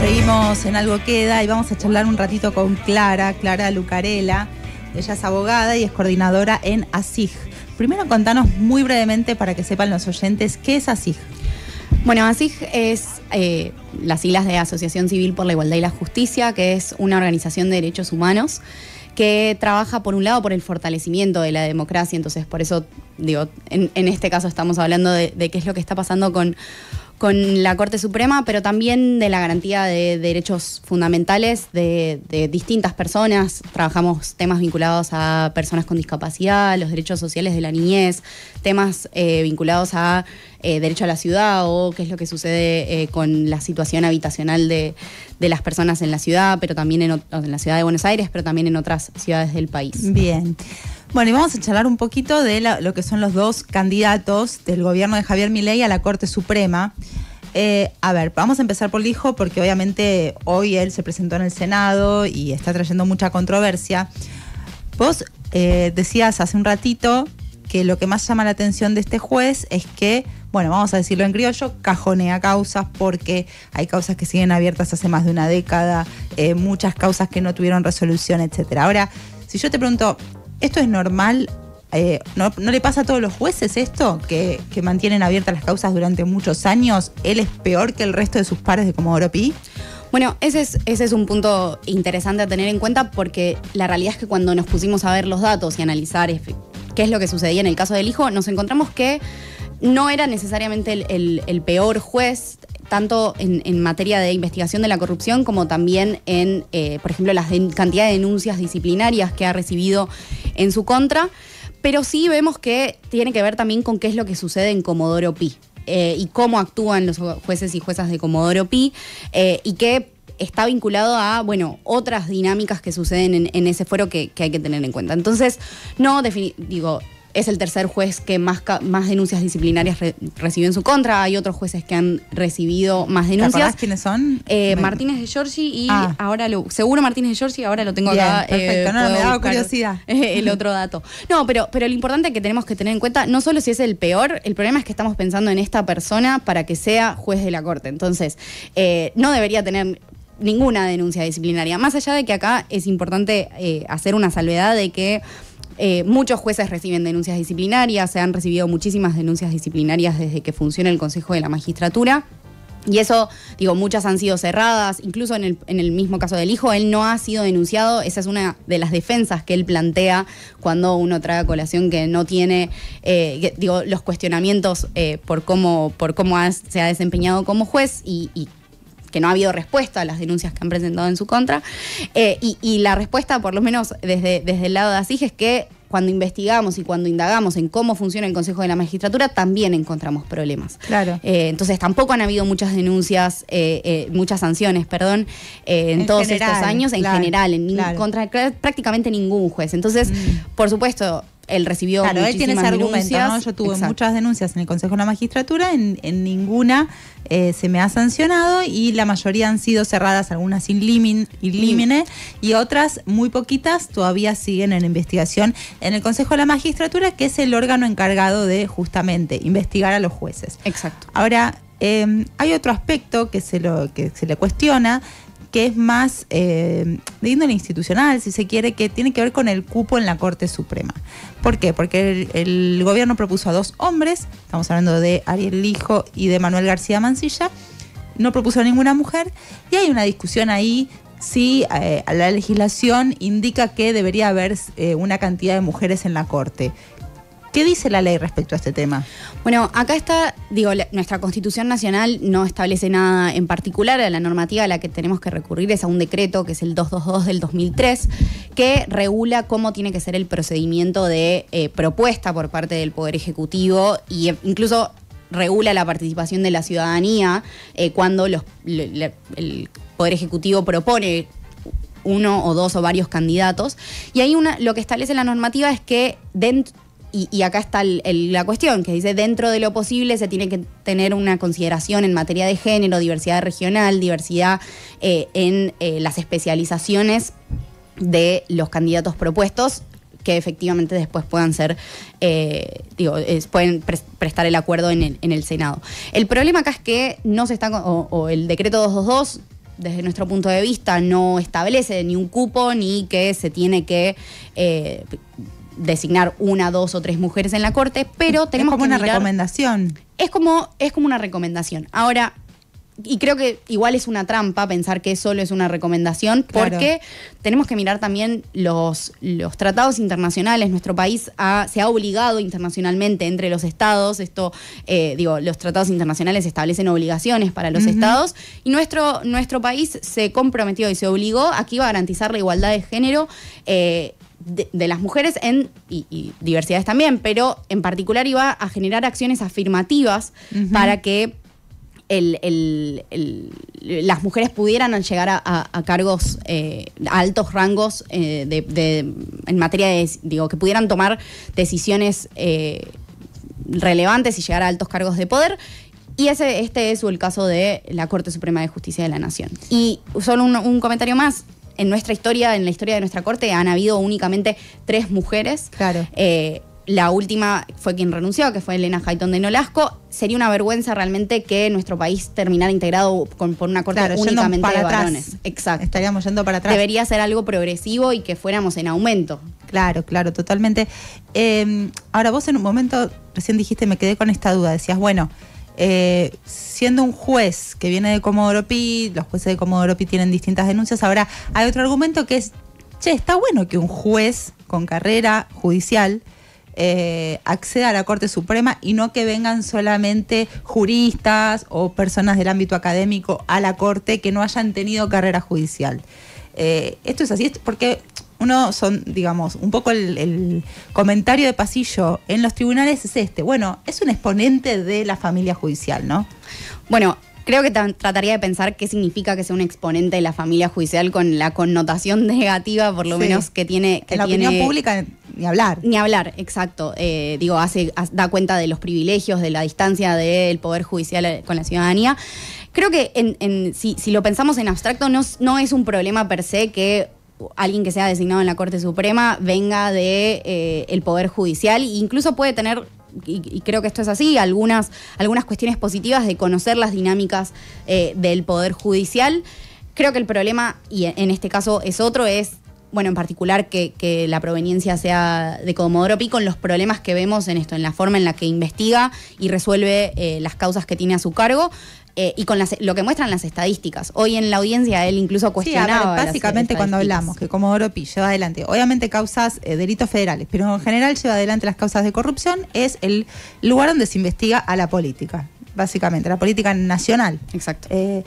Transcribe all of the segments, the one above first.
Seguimos en Algo Queda y vamos a charlar un ratito con Clara, Clara Lucarela. Ella es abogada y es coordinadora en ASIG. Primero contanos muy brevemente para que sepan los oyentes qué es ASIG. Bueno, ASIG es eh, las siglas de Asociación Civil por la Igualdad y la Justicia, que es una organización de derechos humanos que trabaja por un lado por el fortalecimiento de la democracia, entonces por eso digo, en, este caso estamos hablando de, qué es lo que está pasando con con la Corte Suprema, pero también de la garantía de derechos fundamentales de, distintas personas. Trabajamos temas vinculados a personas con discapacidad, los derechos sociales de la niñez, temas eh, vinculados a eh, derecho a la ciudad o qué es lo que sucede eh, con la situación habitacional de, las personas en la ciudad, pero también en, en la ciudad de Buenos Aires, pero también en otras ciudades del país. Bien. Bueno, y vamos a charlar un poquito de lo que son los dos candidatos del gobierno de Javier Milei a la Corte Suprema. Eh, a ver, vamos a empezar por hijo, porque obviamente hoy él se presentó en el Senado y está trayendo mucha controversia. Vos eh, decías hace un ratito que lo que más llama la atención de este juez es que, bueno, vamos a decirlo en criollo, cajonea causas porque hay causas que siguen abiertas hace más de una década, eh, muchas causas que no tuvieron resolución, etc. Ahora, si yo te pregunto, ¿Esto es normal? Eh, ¿no, le pasa a todos los jueces esto? Que, mantienen abiertas las causas durante muchos años. ¿Él es peor que el resto de sus pares de Comodoro Pi? Bueno, ese es, un punto interesante a tener en cuenta porque la realidad es que cuando nos pusimos a ver los datos y analizar qué es lo que sucedía en el caso del hijo, nos encontramos que no era necesariamente el peor juez tanto en, materia de investigación de la corrupción como también en, eh, por ejemplo, la cantidad de denuncias disciplinarias que ha recibido en su contra, pero sí vemos que tiene que ver también con qué es lo que sucede en Comodoro Pi eh, y cómo actúan los jueces y juezas de Comodoro Pi eh, y qué está vinculado a, bueno, otras dinámicas que suceden en, ese fuero que, que, hay que tener en cuenta. Entonces, no, digo, es el tercer juez que más, más denuncias disciplinarias recibió en su contra. Hay otros jueces que han recibido más denuncias. ¿Te quiénes son? Eh, Martínez de Giorgi y ah. ahora lo. Seguro Martínez de Giorgi, ahora lo tengo acá. Eh, perfecto, no, me daba curiosidad. El otro dato. No, pero, pero lo importante que tenemos que tener en cuenta, no solo si es el peor, el problema es que estamos pensando en esta persona para que sea juez de la corte. Entonces, eh, no debería tener ninguna denuncia disciplinaria. Más allá de que acá es importante hacer una salvedad de que eh, muchos jueces reciben denuncias disciplinarias, se han recibido muchísimas denuncias disciplinarias desde que funciona el Consejo de la Magistratura. Y eso, digo, muchas han sido cerradas, incluso en el, mismo caso del hijo, él no ha sido denunciado, esa es una de las defensas que él plantea cuando uno trae colación que no tiene, eh, digo, los cuestionamientos eh, por cómo, por cómo se ha desempeñado como juez y, y que no ha habido respuesta a las denuncias que han presentado en su contra. Eh, y, la respuesta, por lo menos desde, desde el lado de Asís, es que cuando investigamos y cuando indagamos en cómo funciona el Consejo de la Magistratura, también encontramos problemas. Claro. Eh, entonces tampoco han habido muchas denuncias, eh, muchas sanciones, perdón, en, todos estos años, en general, en contra prácticamente ningún juez. Entonces, mm. por supuesto, él recibió claro, muchísimas él tiene Yo tuve muchas denuncias en el Consejo de la Magistratura, en, ninguna eh, se me ha sancionado y la mayoría han sido cerradas, algunas sin mm. límine y otras muy poquitas todavía siguen en investigación en el Consejo de la Magistratura, que es el órgano encargado de justamente investigar a los jueces. Exacto. Ahora, eh, hay otro aspecto que se, lo, que se le cuestiona, que es más eh, de índole institucional, si se quiere, que tiene que ver con el cupo en la Corte Suprema. ¿Por qué? Porque el, gobierno propuso a dos hombres, estamos hablando de Ariel Lijo y de Manuel García Mancilla, no propuso a ninguna mujer y hay una discusión ahí si eh, la legislación indica que debería haber eh, una cantidad de mujeres en la Corte. ¿Qué dice la ley respecto a este tema? Bueno, acá está, digo, nuestra Constitución Nacional no establece nada en particular. La normativa a la que tenemos que recurrir es a un decreto, que es el 222 del 2003, que regula cómo tiene que ser el procedimiento de eh, propuesta por parte del Poder Ejecutivo e incluso regula la participación de la ciudadanía eh, cuando el Poder Ejecutivo propone uno o dos o varios candidatos. Y ahí una, lo que establece la normativa es que dentro y, acá está la cuestión, que dice, dentro de lo posible se tiene que tener una consideración en materia de género, diversidad regional, diversidad eh, en eh, las especializaciones de los candidatos propuestos que efectivamente después puedan ser, eh, digo, pueden prestar el acuerdo en el, Senado. El problema acá es que no se está, o, el decreto 222 desde nuestro punto de vista, no establece ni un cupo ni que se tiene que designar una, dos o tres mujeres en la corte, pero tenemos es como una recomendación. Es como, es como una recomendación. Ahora, y creo que igual es una trampa pensar que solo es una recomendación, porque tenemos que mirar también los, los tratados internacionales. Nuestro país se ha obligado internacionalmente entre los estados. Esto, eh, digo, los tratados internacionales establecen obligaciones para los estados. Y nuestro, nuestro país se comprometió y se obligó aquí a garantizar la igualdad de género. Eh, de, las mujeres en, y, diversidades también, pero en particular iba a generar acciones afirmativas para que las mujeres pudieran llegar a, cargos, a eh, altos rangos eh, de, en materia de, digo, que pudieran tomar decisiones eh, relevantes y llegar a altos cargos de poder. Y ese, este es el caso de la Corte Suprema de Justicia de la Nación. Y solo un comentario más, en nuestra historia, en la historia de nuestra corte, han habido únicamente tres mujeres. Claro. Eh, la última fue quien renunció, que fue Elena Hayton de Nolasco. Sería una vergüenza realmente que nuestro país terminara integrado por una corte únicamente de varones. Exacto. Estaríamos yendo para atrás. Debería ser algo progresivo y que fuéramos en aumento. Claro, claro, totalmente. Eh, ahora, vos en un momento recién dijiste, me quedé con esta duda. Decías, bueno, eh, siendo un juez que viene de Comodoro Pi, los jueces de Comodoro Pi tienen distintas denuncias, ahora hay otro argumento que es, che, está bueno que un juez con carrera judicial eh, acceda a la Corte Suprema y no que vengan solamente juristas o personas del ámbito académico a la Corte que no hayan tenido carrera judicial. Eh, esto es así, porque uno son, digamos, un poco el, comentario de pasillo en los tribunales es este. Bueno, es un exponente de la familia judicial, ¿no? Bueno, creo que trataría de pensar qué significa que sea un exponente de la familia judicial con la connotación negativa, por lo menos que tiene. Que en la opinión pública, ni hablar. Ni hablar, exacto. Eh, digo, hace, da cuenta de los privilegios, de la distancia del poder judicial eh, con la ciudadanía. Creo que en, si, lo pensamos en abstracto, no, no es un problema per se que alguien que sea designado en la Corte Suprema venga de eh, el Poder Judicial e incluso puede tener y, creo que esto es así, algunas, algunas cuestiones positivas de conocer las dinámicas eh, del Poder Judicial. Creo que el problema, y e, en este caso es otro, es, bueno, en particular que, la proveniencia sea de Comodoro Pi con los problemas que vemos en esto, en la forma en la que investiga y resuelve eh, las causas que tiene a su cargo, eh, y con las, lo que muestran las estadísticas. Hoy en la audiencia él incluso cuestionaba. básicamente cuando hablamos que como Oropi lleva adelante, obviamente causas eh, delitos federales, pero en general lleva adelante las causas de corrupción, es el lugar donde se investiga a la política, básicamente, la política nacional. Exacto. Eh,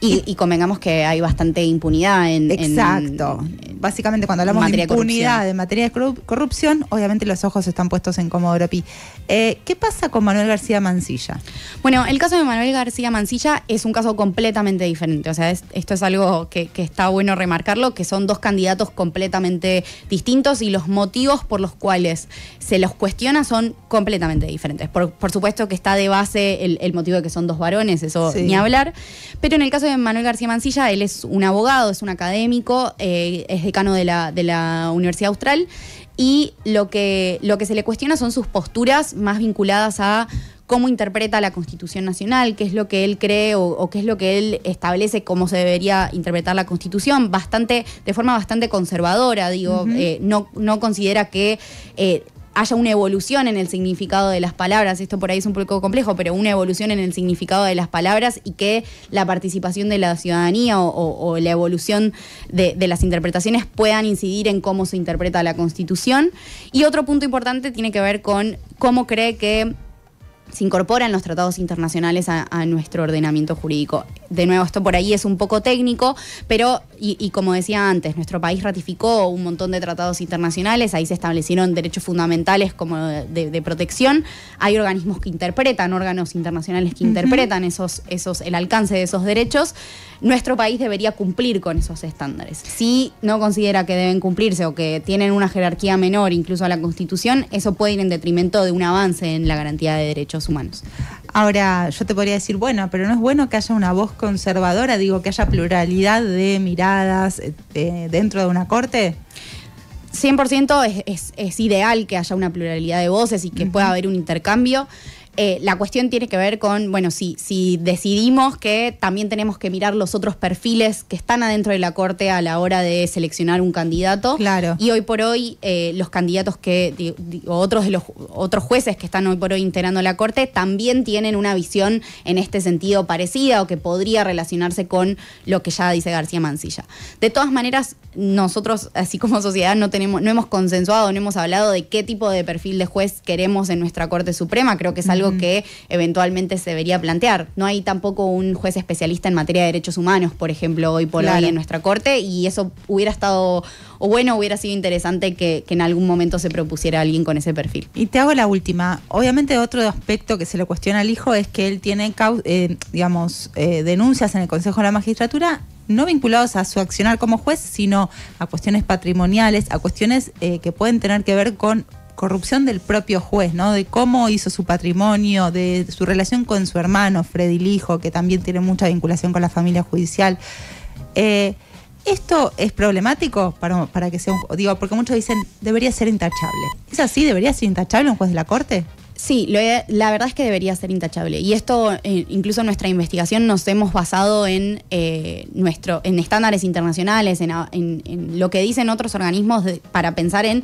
y, convengamos que hay bastante impunidad en. Exacto. Básicamente, cuando hablamos de impunidad de en materia de corrupción, obviamente los ojos están puestos en Comodoro Pi. Eh, ¿Qué pasa con Manuel García Mancilla? Bueno, el caso de Manuel García Mancilla es un caso completamente diferente. O sea, esto es algo que, está bueno remarcarlo: que son dos candidatos completamente distintos y los motivos por los cuales se los cuestiona son completamente diferentes. Por, supuesto que está de base el, motivo de que son dos varones, eso ni hablar. Pero en el caso Manuel García Mancilla, él es un abogado, es un académico, eh, es decano de la, Universidad Austral y lo que, lo que se le cuestiona son sus posturas más vinculadas a cómo interpreta la Constitución Nacional, qué es lo que él cree o, qué es lo que él establece cómo se debería interpretar la Constitución, bastante, de forma bastante conservadora, digo, eh, no, no considera que eh, haya una evolución en el significado de las palabras. Esto por ahí es un poco complejo, pero una evolución en el significado de las palabras y que la participación de la ciudadanía o, la evolución de, las interpretaciones puedan incidir en cómo se interpreta la Constitución. Y otro punto importante tiene que ver con cómo cree que se incorporan los tratados internacionales a, nuestro ordenamiento jurídico. De nuevo, esto por ahí es un poco técnico, pero, y, como decía antes, nuestro país ratificó un montón de tratados internacionales, ahí se establecieron derechos fundamentales como de, protección, hay organismos que interpretan, órganos internacionales que interpretan esos, esos, el alcance de esos derechos. Nuestro país debería cumplir con esos estándares. Si no considera que deben cumplirse o que tienen una jerarquía menor incluso a la Constitución, eso puede ir en detrimento de un avance en la garantía de derechos humanos. Ahora, yo te podría decir, bueno, pero no es bueno que haya una voz conservadora, digo, que haya pluralidad de miradas eh, eh, dentro de una corte. 100% es, es, es, ideal que haya una pluralidad de voces y que pueda haber un intercambio. Eh, la cuestión tiene que ver con, bueno, si, decidimos que también tenemos que mirar los otros perfiles que están adentro de la Corte a la hora de seleccionar un candidato. Claro. Y hoy por hoy, eh, los candidatos que, o otros de los otros jueces que están hoy por hoy integrando la Corte también tienen una visión en este sentido parecida o que podría relacionarse con lo que ya dice García Mancilla. De todas maneras, nosotros, así como sociedad, no tenemos, no hemos consensuado, no hemos hablado de qué tipo de perfil de juez queremos en nuestra Corte Suprema. Creo que es algo que eventualmente se debería plantear. No hay tampoco un juez especialista en materia de derechos humanos, por ejemplo, hoy por hoy en nuestra corte, y eso hubiera estado, o bueno, hubiera sido interesante que, en algún momento se propusiera alguien con ese perfil. Y te hago la última. Obviamente otro aspecto que se le cuestiona al hijo es que él tiene, eh, digamos, eh, denuncias en el Consejo de la Magistratura no vinculados a su accionar como juez, sino a cuestiones patrimoniales, a cuestiones eh, que pueden tener que ver con corrupción del propio juez, ¿no? De cómo hizo su patrimonio, de su relación con su hermano, Freddy Lijo, que también tiene mucha vinculación con la familia judicial. Eh, ¿Esto es problemático para, que sea un, Digo, porque muchos dicen, debería ser intachable. ¿Es así? ¿Debería ser intachable un juez de la Corte? Sí, la verdad es que debería ser intachable. Y esto, eh, incluso en nuestra investigación, nos hemos basado en, eh, nuestro, en estándares internacionales, en, lo que dicen otros organismos para pensar en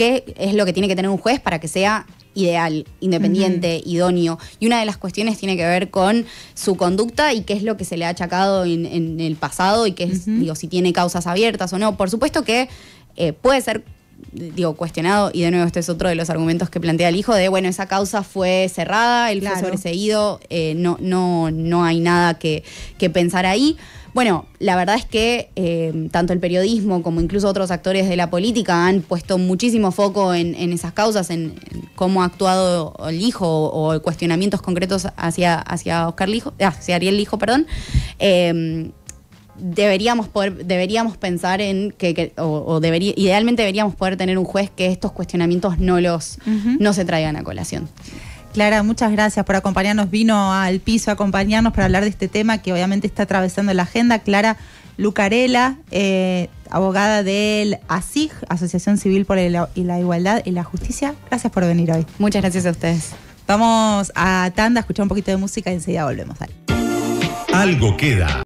qué es lo que tiene que tener un juez para que sea ideal, independiente, idóneo. Y una de las cuestiones tiene que ver con su conducta y qué es lo que se le ha achacado en, el pasado y qué es, digo, si tiene causas abiertas o no. Por supuesto que eh, puede ser digo, cuestionado, y de nuevo este es otro de los argumentos que plantea el hijo, de, bueno, esa causa fue cerrada, él fue sobreseído, eh, no, no, no hay nada que, que pensar ahí. Bueno, la verdad es que eh, tanto el periodismo como incluso otros actores de la política han puesto muchísimo foco en, en esas causas, en, cómo ha actuado el hijo o, cuestionamientos concretos hacia, hacia Oscar Lijo, ah, hacia Ariel Lijo, perdón. Eh, deberíamos deberíamos pensar en que, o, debería, idealmente deberíamos poder tener un juez que estos cuestionamientos no los, no se traigan a colación. Clara, muchas gracias por acompañarnos. Vino al piso a acompañarnos para hablar de este tema que obviamente está atravesando la agenda. Clara Lucarela, eh, abogada del ASIG, Asociación Civil por la Igualdad y la Justicia. Gracias por venir hoy. Muchas gracias a ustedes. Vamos a tanda, a escuchar un poquito de música y enseguida volvemos. Dale. Algo queda.